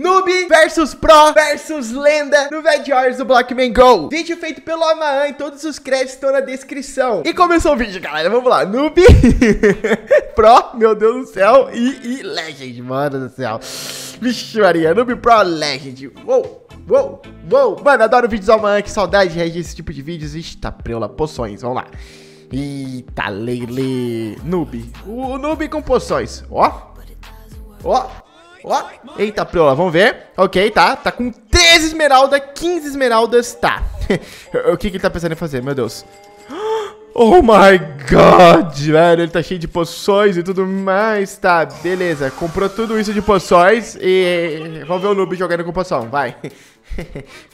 Noob versus Pro versus Lenda no Bad Horse do Blockman Go. Vídeo feito pelo Amaan, todos os créditos estão na descrição. E começou o vídeo, galera. Vamos lá. Noob, Pro, meu Deus do céu, e, e Legend, mano do céu. Vixe Maria, Noob Pro Legend. Uou. Uou, uou, mano, adoro vídeos do man, que saudade de esse tipo de vídeos. tá preula, poções, vamos lá. Eita, lele noob. O noob com poções, ó, ó, Ó, eita priola, vamos ver. Ok, tá, tá com 13 esmeraldas, 15 esmeraldas, tá. o que que ele tá pensando em fazer, meu Deus. Oh my god, velho, ele tá cheio de poções e tudo mais, tá, beleza. Comprou tudo isso de poções e... Vamos ver o noob jogando com poção, vai.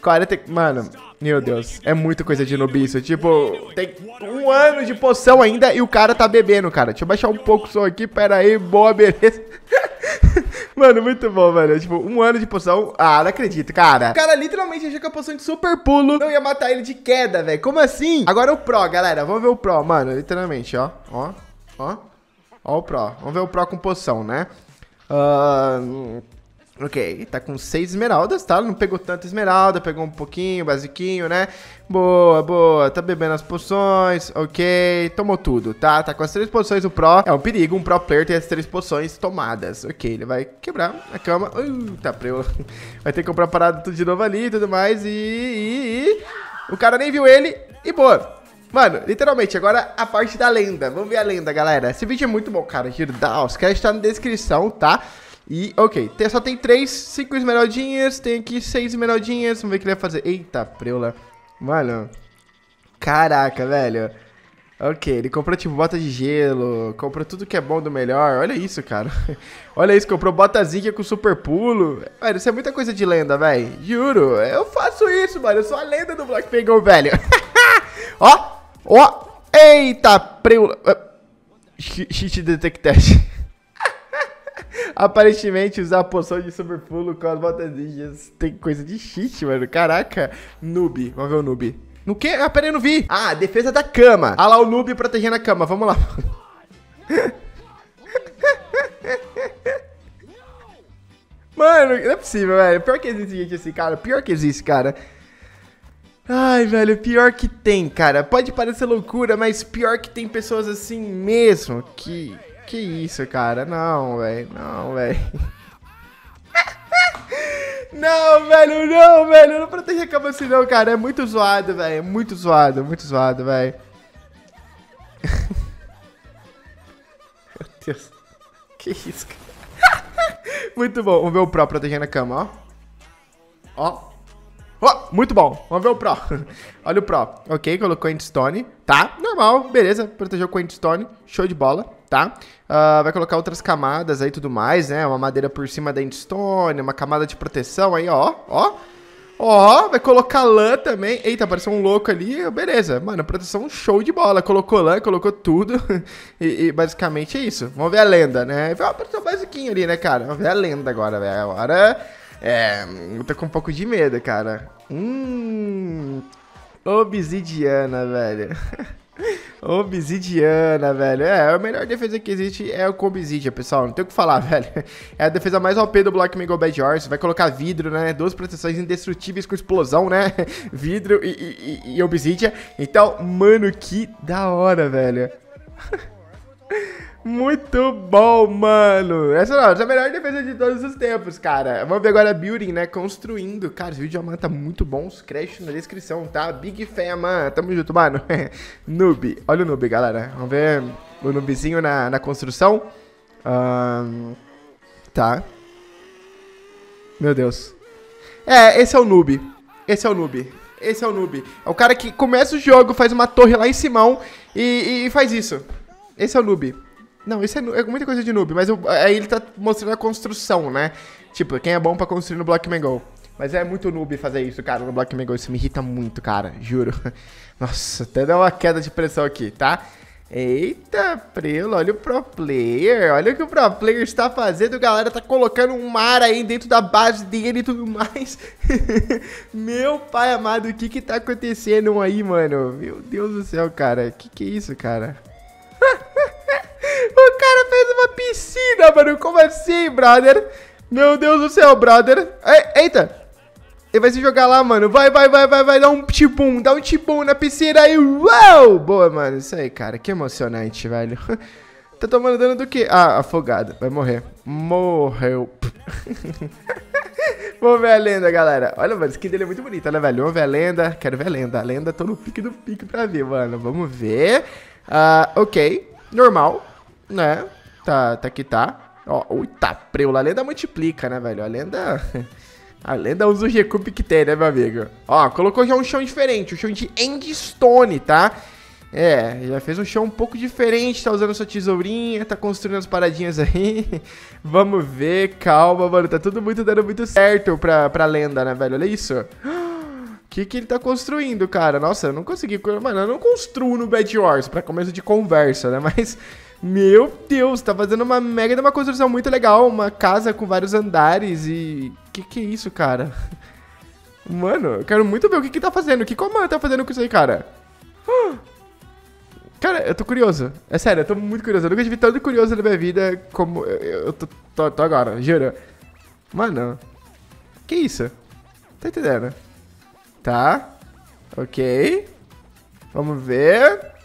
40... Mano, meu Deus, é muita coisa de noob isso. Tipo, tem um ano de poção ainda e o cara tá bebendo, cara. Deixa eu baixar um pouco o som aqui, pera aí, boa, beleza. Mano, muito bom, velho. É, tipo, um ano de poção. Ah, não acredito, cara. O cara literalmente achou que a poção de super pulo não ia matar ele de queda, velho. Como assim? Agora é o Pro, galera. Vamos ver o Pro, mano. Literalmente, ó. Ó, ó. Ó o Pro. Vamos ver o Pro com poção, né? Ahn... Uh... Ok, tá com seis esmeraldas, tá? Não pegou tanta esmeralda, pegou um pouquinho, basiquinho, né? Boa, boa, tá bebendo as poções, ok, tomou tudo, tá? Tá com as três poções o Pro, é um perigo, um Pro player tem as três poções tomadas. Ok, ele vai quebrar a cama, uh, tá preu, vai ter que comprar parada tudo de novo ali e tudo mais, e, e, e... O cara nem viu ele, e boa, Mano, literalmente, agora a parte da lenda. Vamos ver a lenda, galera. Esse vídeo é muito bom, cara. Juro, da, Os caras estão tá na descrição, tá? E, ok, tem, só tem três, cinco esmeraldinhas, tem aqui seis esmeraldinhas, vamos ver o que ele vai fazer. Eita, preula. Mano, caraca, velho. Ok, ele comprou, tipo, bota de gelo, comprou tudo que é bom do melhor, olha isso, cara. olha isso, comprou bota zica com super pulo. Velho, isso é muita coisa de lenda, velho, juro. Eu faço isso, mano, eu sou a lenda do Black Pagel, velho. ó, ó, eita, preula... Ah, cheat detected. Aparentemente, usar a poção de superpulo com as botas ninjas tem coisa de shit, mano. Caraca, noob. Vamos ver o noob. No quê? Ah, peraí, não vi. Ah, defesa da cama. Ah lá, o noob protegendo a cama. Vamos lá. Mano, não é possível, velho. Pior que existe gente assim, cara. Pior que existe, cara. Ai, velho, pior que tem, cara. Pode parecer loucura, mas pior que tem pessoas assim mesmo que que isso, cara? Não, velho. Não, velho. Não, velho, não, velho. Não protege a cama assim, não, cara. É muito zoado, velho. Muito zoado, muito zoado, velho. Meu Deus. Que isso, cara. Muito bom. Vamos ver o Pro protegendo a cama, ó. Ó. Ó, muito bom. Vamos ver o Pro. Olha o Pro. Ok, colocou endstone. Tá, normal. Beleza. Protegeu com endstone. Show de bola tá? Uh, vai colocar outras camadas aí tudo mais, né? Uma madeira por cima da endstone, uma camada de proteção aí, ó, ó. Ó, vai colocar lã também. Eita, apareceu um louco ali. Beleza, mano, proteção show de bola. Colocou lã, colocou tudo. e, e, basicamente é isso. Vamos ver a lenda, né? Foi uma proteção basiquinha ali, né, cara? Vamos ver a lenda agora, velho. Agora, é... Eu tô com um pouco de medo, cara. Hum... Obsidiana, velho. Obsidiana, velho. É, a melhor defesa que existe é o com Obsidian, pessoal. Não tem o que falar, velho. É a defesa mais OP do Black Mangle Bad Horse. Vai colocar vidro, né? Duas proteções indestrutíveis com explosão, né? vidro e, e, e Então, mano, que da hora, velho. Muito bom, mano. Essa não, essa é a melhor defesa de todos os tempos, cara. Vamos ver agora Building, né? Construindo. Cara, esse vídeo de Aman muito bom. Os créditos na descrição, tá? Big fan, Aman. Tamo junto, mano. noob. Olha o noob, galera. Vamos ver o noobzinho na, na construção. Um, tá. Meu Deus. É, esse é o noob. Esse é o noob. Esse é o noob. É o cara que começa o jogo, faz uma torre lá em Simão e, e faz isso. Esse é o noob. Não, isso é, é muita coisa de noob, mas eu, aí ele tá mostrando a construção, né? Tipo, quem é bom pra construir no Blockman Go. Mas é muito noob fazer isso, cara, no Blockman Go. Isso me irrita muito, cara, juro. Nossa, até dá uma queda de pressão aqui, tá? Eita, Prelo, olha o pro player, olha o que o pro player está fazendo, galera, tá colocando um mar aí dentro da base dele e tudo mais. Meu pai amado, o que que tá acontecendo aí, mano? Meu Deus do céu, cara, que que é isso, cara? piscina, mano. Como assim, brother? Meu Deus do céu, brother. Eita! Ele vai se jogar lá, mano. Vai, vai, vai, vai, vai. Dá um tibum, dá um tibum na piscina aí. Uau! Boa, mano. Isso aí, cara. Que emocionante, velho. Tá tomando dano do quê? Ah, afogado. Vai morrer. Morreu. Vamos ver a lenda, galera. Olha, mano, a skin dele é muito bonita, né, velho? Vamos ver a lenda. Quero ver a lenda. A lenda, tô tá no pique do pique pra ver, mano. Vamos ver. Ah, ok. Normal, né? Tá, tá que tá. Ó, o Itapreu, a lenda multiplica, né, velho? A lenda... A lenda usa o recup que tem, né, meu amigo? Ó, colocou já um chão diferente, o um chão de endstone, tá? É, já fez um chão um pouco diferente, tá usando sua tesourinha, tá construindo as paradinhas aí. Vamos ver, calma, mano, tá tudo muito dando muito certo pra, pra lenda, né, velho? Olha isso. O que que ele tá construindo, cara? Nossa, eu não consegui... Mano, eu não construo no Bad Wars, pra começo de conversa, né? Mas... Meu Deus, tá fazendo uma mega de uma construção muito legal, uma casa com vários andares e. Que que é isso, cara? Mano, eu quero muito ver o que que tá fazendo, o que comando tá fazendo com isso aí, cara? Cara, eu tô curioso. É sério, eu tô muito curioso. Eu nunca tive tanto curioso na minha vida como eu, eu tô, tô, tô, agora, juro. Mano, que isso? Tá entendendo? Tá, ok. Vamos ver.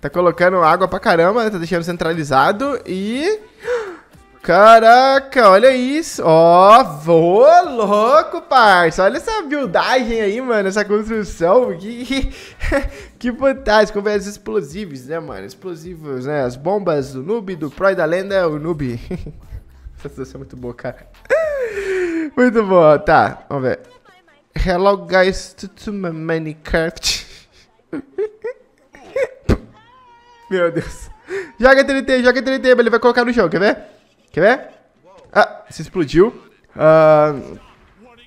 Tá colocando água pra caramba, né? tá deixando centralizado e. Caraca, olha isso. Ó, oh, ô louco, parça. Olha essa buildagem aí, mano. Essa construção. Que, que fantástico. Ver explosivos, né, mano? Explosivos, né? As bombas do noob, do pro e da lenda, o noob. essa situação é muito boa, cara. Muito boa, tá. Vamos ver. Hello, guys. To, my Minecraft. Meu Deus. Joga TNT, joga TNT, ele vai colocar no chão, quer ver? Quer ver? Ah, se explodiu. Ah,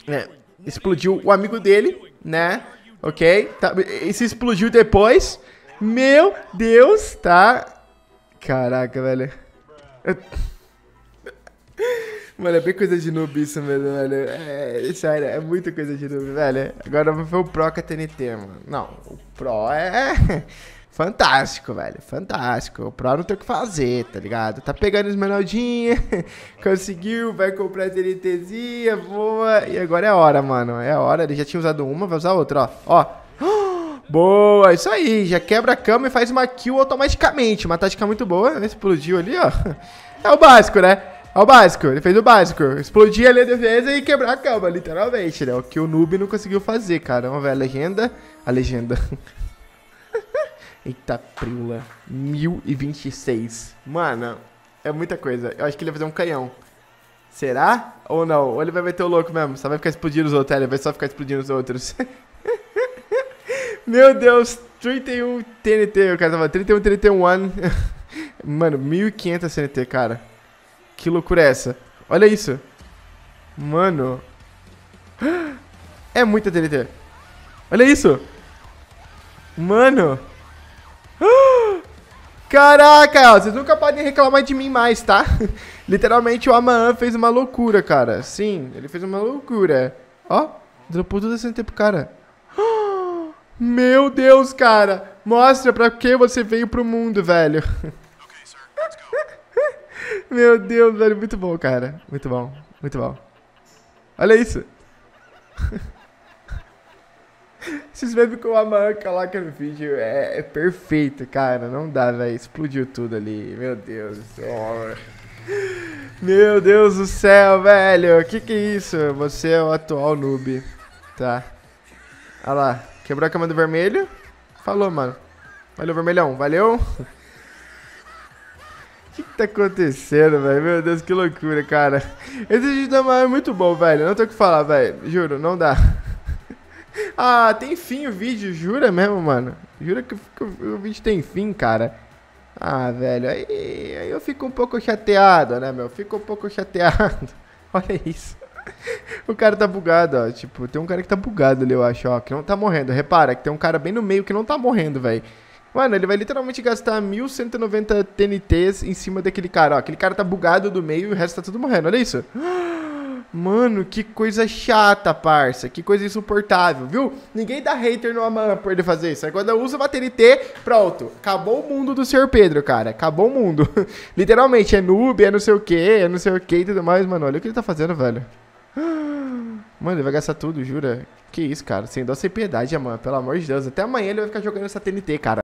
é, explodiu o amigo dele, né? Ok, tá, e se explodiu depois. Meu Deus, tá? Caraca, velho. Mano, é bem coisa de noob isso mesmo, velho. É, é sério, é muita coisa de noob, velho. Agora ver o Pro com a TNT, mano. Não, o Pro é... é. Fantástico, velho. Fantástico. O Pro não tem o que fazer, tá ligado? Tá pegando os esmeraldinha, conseguiu, vai comprar TNTzinha, boa. E agora é a hora, mano. É a hora. Ele já tinha usado uma, vai usar outra, ó. Ó. boa, isso aí. Já quebra a cama e faz uma kill automaticamente. Uma tática muito boa. Né? Explodiu ali, ó. É o básico, né? É o básico, ele fez o básico. Explodir ali a defesa e quebrar a cama, literalmente, né? O que o noob não conseguiu fazer, cara. Vamos é ver a legenda. A legenda. Eita, priula. 1026. Mano, é muita coisa. Eu acho que ele vai fazer um canhão. Será? Ou não? Ou ele vai meter o louco mesmo? Só vai ficar explodindo os outros. ele vai só ficar explodindo os outros. Meu Deus, 31 TNT, o cara tava 31 TNT 1. Mano, 1500 TNT, cara. Que loucura é essa? Olha isso. Mano. É muita TNT. Olha isso. Mano. Caraca, vocês nunca podem reclamar de mim mais, tá? Literalmente o Amaan fez uma loucura, cara. Sim, ele fez uma loucura. Ó, dropou tudo esse tempo, cara. Meu Deus, cara. Mostra pra que você veio pro mundo, velho. Meu Deus, velho. Muito bom, cara. Muito bom. Muito bom. Olha isso. Vocês vendo com a manca lá que no vídeo é, é perfeito, cara. Não dá, velho. Explodiu tudo ali. Meu Deus do céu. Meu Deus do céu, velho. Que que é isso? Você é o atual noob. Tá. Olha lá. Quebrou a cama do vermelho. Falou, mano. Valeu, vermelhão. Valeu. O que, que tá acontecendo, velho? Meu Deus, que loucura, cara. Esse vídeo da Maia é muito bom, velho. Não tem o que falar, velho. Juro, não dá. Ah, tem fim o vídeo, jura mesmo, mano? Jura que, o, o vídeo tem fim, cara? Ah, velho, aí, aí eu fico um pouco chateado, né, meu? Fico um pouco chateado. Olha isso. O cara tá bugado, ó. Tipo, tem um cara que tá bugado ali, eu acho, ó. Que não tá morrendo. Repara que tem um cara bem no meio que não tá morrendo, velho. Mano, ele vai literalmente gastar 1190 TNTs em cima daquele cara, ó. Aquele cara tá bugado do meio e o resto tá tudo morrendo. Olha isso. Ah! Mano, que coisa chata, parça. Que coisa insuportável, viu? Ninguém dá hater no Aman por ele fazer isso. Agora usa uso bater IT, pronto. Acabou o mundo do Sr. Pedro, cara. Acabou o mundo. Literalmente, é noob, é não sei o que, é não sei o que e tudo mais, mano. Olha o que ele tá fazendo, velho. Mano, ele vai gastar tudo, jura? Que isso, cara. Sem dó, sem piedade, Aman. Pelo amor de Deus. Até amanhã ele vai ficar jogando essa TNT, cara.